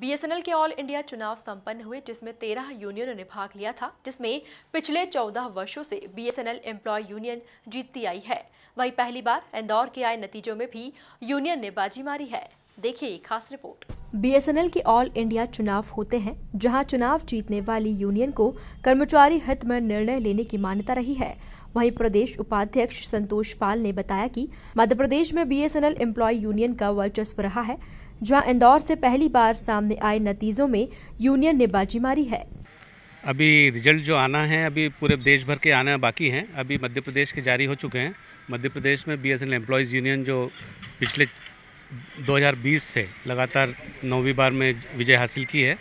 BSNL के all India चुनाव संपन्न हुए जिसमें तेरह यूनियनों ने भाग लिया था जिसमें पिछले चौदह वर्षों से बीएसएनएल एम्प्लॉय यूनियन जीतती आई है वहीं पहली बार इंदौर के आए नतीजों में भी यूनियन ने बाजी मारी है देखिए एक खास रिपोर्ट बीएसएनएल के ऑल इंडिया चुनाव होते हैं जहां चुनाव जीतने वाली यूनियन को कर्मचारी हित में निर्णय लेने की मान्यता रही है वहीं प्रदेश उपाध्यक्ष संतोष पाल ने बताया कि मध्य प्रदेश में बीएसएनएल एम्प्लॉय यूनियन का वर्चस्व रहा है जहां इंदौर से पहली बार सामने आए नतीजों में यूनियन ने बाजी मारी है अभी रिजल्ट जो आना है अभी पूरे देश भर के आना बाकी हैं अभी मध्य प्रदेश के जारी हो चुके हैं मध्य प्रदेश में बी एस एम्प्लॉयज़ यूनियन जो पिछले 2020 से लगातार नौवीं बार में विजय हासिल की है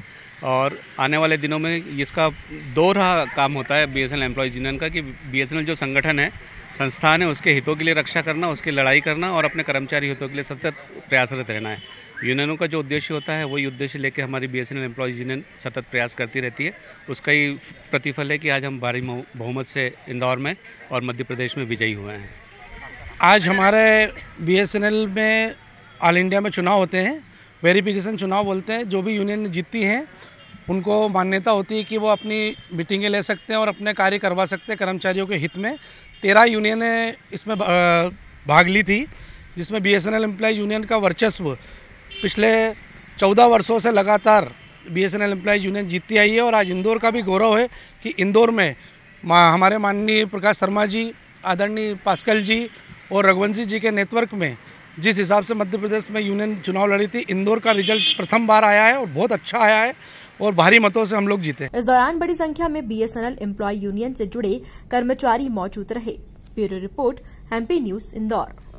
और आने वाले दिनों में इसका दो रहा काम होता है B S N employees union का कि बी एस एन एल जो संगठन है संस्थान है उसके हितों के लिए रक्षा करना उसकी लड़ाई करना और अपने कर्मचारी हितों के लिए सतत प्रयासरत रहना है यूनियनों का जो उद्देश्य होता है वही उद्देश्य लेकर हमारी B S N L employees union सतत प्रयास करती रहती है उसका ही प्रतिफल है कि आज हम भारी बहुमत से इंदौर में और मध्य प्रदेश में विजयी हुए हैं आज हमारे बी एस एन एल में ऑल इंडिया में चुनाव होते हैं वेरिफिकेशन चुनाव बोलते हैं जो भी यूनियन जीतती हैं उनको मान्यता होती है कि वो अपनी मीटिंगें ले सकते हैं और अपने कार्य करवा सकते हैं कर्मचारियों के हित में तेरह यूनियन इसमें भाग ली थी जिसमें B S N L employees union का वर्चस्व पिछले चौदह वर्षों से लगातार B S N L employees union जीतती आई है और आज इंदौर का भी गौरव है कि इंदौर में मा, हमारे माननीय प्रकाश शर्मा जी आदरणीय पास्कल जी और रघुवंशी जी के नेटवर्क में जिस हिसाब से मध्य प्रदेश में यूनियन चुनाव लड़ी थी इंदौर का रिजल्ट प्रथम बार आया है और बहुत अच्छा आया है और भारी मतों से हम लोग जीते इस दौरान बड़ी संख्या में बी एस एम्प्लॉय यूनियन से जुड़े कर्मचारी मौजूद रहे bureau report MP news Indore